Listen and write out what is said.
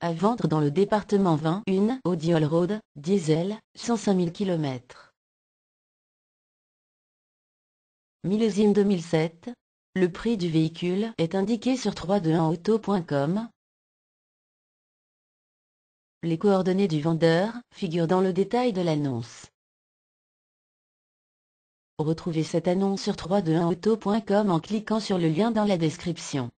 À vendre dans le département 21, Audiol Road, diesel, 105 000 km. Millésime 2007. Le prix du véhicule est indiqué sur 321auto.com. Les coordonnées du vendeur figurent dans le détail de l'annonce. Retrouvez cette annonce sur 321auto.com en cliquant sur le lien dans la description.